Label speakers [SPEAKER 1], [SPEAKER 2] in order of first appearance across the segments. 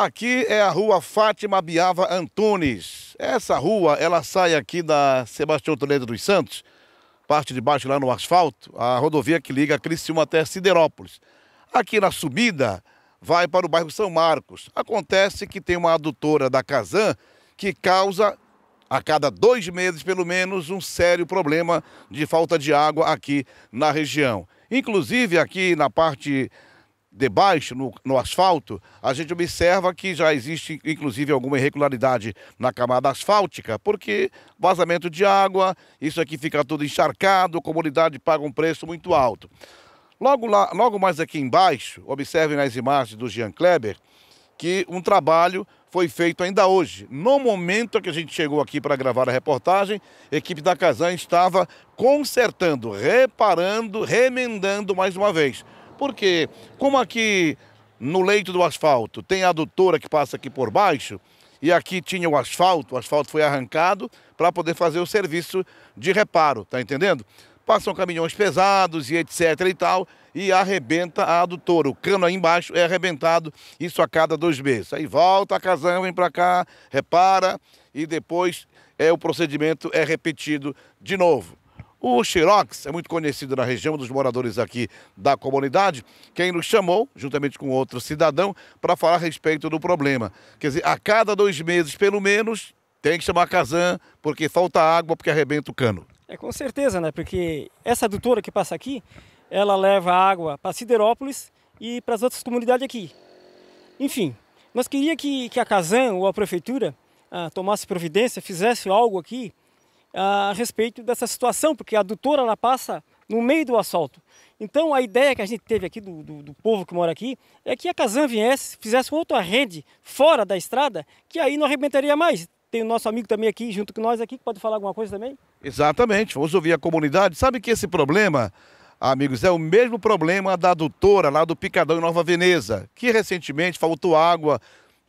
[SPEAKER 1] Aqui é a rua Fátima Biava Antunes. Essa rua, ela sai aqui da Sebastião Toledo dos Santos, parte de baixo lá no asfalto, a rodovia que liga Criciúma até Siderópolis. Aqui na subida, vai para o bairro São Marcos. Acontece que tem uma adutora da Casan que causa, a cada dois meses pelo menos, um sério problema de falta de água aqui na região. Inclusive aqui na parte debaixo, no, no asfalto, a gente observa que já existe, inclusive, alguma irregularidade na camada asfáltica, porque vazamento de água, isso aqui fica tudo encharcado, a comunidade paga um preço muito alto. Logo, lá, logo mais aqui embaixo, observem nas imagens do Jean Kleber, que um trabalho foi feito ainda hoje. No momento que a gente chegou aqui para gravar a reportagem, a equipe da Casan estava consertando, reparando, remendando mais uma vez porque como aqui no leito do asfalto tem a adutora que passa aqui por baixo, e aqui tinha o asfalto, o asfalto foi arrancado para poder fazer o serviço de reparo, tá entendendo? Passam caminhões pesados e etc e tal, e arrebenta a adutora. O cano aí embaixo é arrebentado, isso a cada dois meses. Aí volta a casão, vem para cá, repara, e depois é o procedimento é repetido de novo. O Xerox é muito conhecido na região dos moradores aqui da comunidade, quem nos chamou, juntamente com outro cidadão, para falar a respeito do problema. Quer dizer, a cada dois meses, pelo menos, tem que chamar a Casan, porque falta água, porque arrebenta o cano.
[SPEAKER 2] É com certeza, né? Porque essa adutora que passa aqui, ela leva água para Siderópolis e para as outras comunidades aqui. Enfim, nós queríamos que, que a Casan ou a prefeitura ah, tomasse providência, fizesse algo aqui a respeito dessa situação, porque a adutora ela passa no meio do asfalto. Então a ideia que a gente teve aqui do, do, do povo que mora aqui é que a Casan viesse, fizesse outra rede fora da estrada, que aí não arrebentaria mais. Tem o nosso amigo também aqui, junto com nós aqui, que pode falar alguma coisa também?
[SPEAKER 1] Exatamente, vamos ouvir a comunidade. Sabe que esse problema, amigos, é o mesmo problema da adutora lá do Picadão em Nova Veneza, que recentemente faltou água,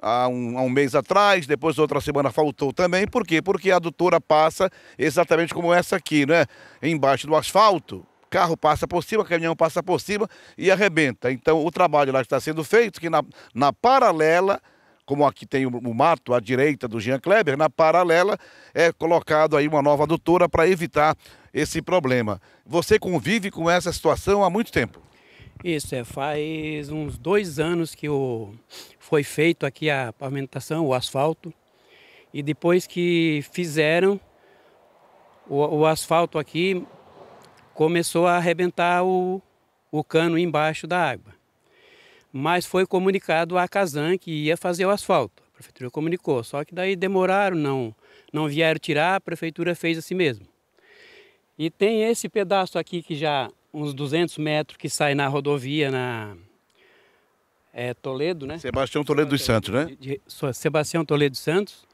[SPEAKER 1] há um, há um, mês atrás, depois outra semana faltou também. Por quê? Porque a adutora passa exatamente como essa aqui, né? Embaixo do asfalto. Carro passa por cima, caminhão passa por cima e arrebenta. Então, o trabalho lá está sendo feito, que na, na paralela, como aqui tem o, o mato à direita do Jean Kleber, na paralela é colocado aí uma nova adutora para evitar esse problema. Você convive com essa situação há muito tempo?
[SPEAKER 3] Isso, é, faz uns dois anos que o, foi feito aqui a pavimentação, o asfalto. E depois que fizeram o, o asfalto aqui, começou a arrebentar o, o cano embaixo da água. Mas foi comunicado à Casan que ia fazer o asfalto. A prefeitura comunicou, só que daí demoraram, não, não vieram tirar, a prefeitura fez assim mesmo. E tem esse pedaço aqui que já uns 200 metros que sai na rodovia, na é, Toledo, né?
[SPEAKER 1] Sebastião Toledo dos Santos, né? De,
[SPEAKER 3] de, Sebastião Toledo dos Santos.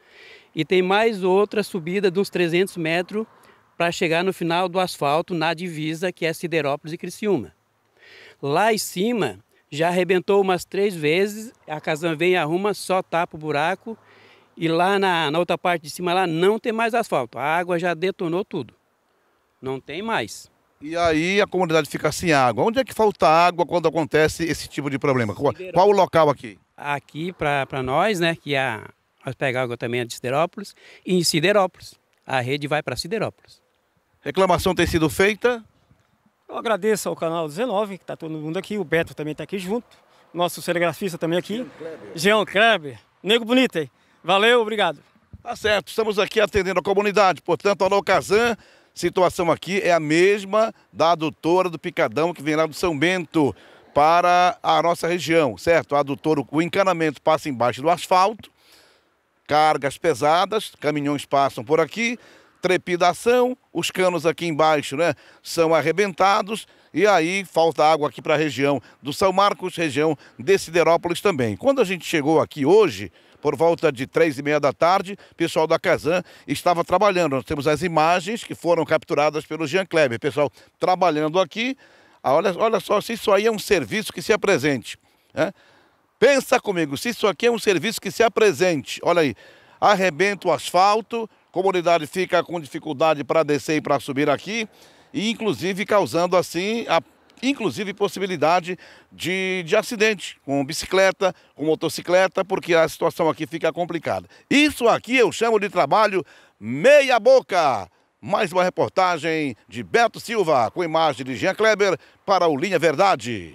[SPEAKER 3] E tem mais outra subida de uns 300 metros para chegar no final do asfalto na divisa, que é Siderópolis e Criciúma. Lá em cima, já arrebentou umas três vezes, a Casan vem e arruma, só tapa o buraco. E lá na, na outra parte de cima, lá não tem mais asfalto. A água já detonou tudo. Não tem mais.
[SPEAKER 1] E aí a comunidade fica sem água. Onde é que falta água quando acontece esse tipo de problema? Qual, qual o local aqui?
[SPEAKER 3] Aqui para nós, né, que a, nós pegamos água também é de Siderópolis, e em Siderópolis. A rede
[SPEAKER 2] vai para Siderópolis. Reclamação tem sido feita? Eu agradeço ao canal 19, que está todo mundo aqui, o Beto também está aqui junto, nosso telegrafista também aqui, Jean Kleber.
[SPEAKER 1] Kleber. Nego bonito hein? Valeu, obrigado. Tá certo, estamos aqui atendendo a comunidade, portanto, a Locazan Situação aqui é a mesma da adutora do Picadão, que vem lá do São Bento para a nossa região, certo? A adutora, o encanamento passa embaixo do asfalto, cargas pesadas, caminhões passam por aqui, trepidação, os canos aqui embaixo né, são arrebentados e aí falta água aqui para a região do São Marcos, região de Siderópolis também. Quando a gente chegou aqui hoje, por volta de três e meia da tarde, o pessoal da Casan estava trabalhando. Nós temos as imagens que foram capturadas pelo Jean Kleber. Pessoal trabalhando aqui. Ah, olha, olha só, se isso aí é um serviço que se apresente. Né? Pensa comigo, se isso aqui é um serviço que se apresente. Olha aí, arrebenta o asfalto, comunidade fica com dificuldade para descer e para subir aqui, e inclusive causando assim a inclusive possibilidade de, de acidente com bicicleta, com motocicleta, porque a situação aqui fica complicada. Isso aqui eu chamo de trabalho meia boca. Mais uma reportagem de Beto Silva, com imagem de Jean Kleber, para o Linha Verdade.